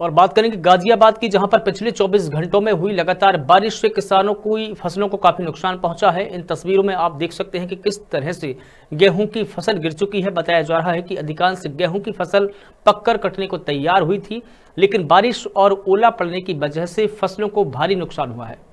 और बात करेंगे गाजियाबाद की जहां पर पिछले 24 घंटों में हुई लगातार बारिश से किसानों की फसलों को काफी नुकसान पहुंचा है इन तस्वीरों में आप देख सकते हैं कि किस तरह से गेहूं की फसल गिर चुकी है बताया जा रहा है कि अधिकांश गेहूं की फसल पककर कटने को तैयार हुई थी लेकिन बारिश और ओला पड़ने की वजह से फसलों को भारी नुकसान हुआ है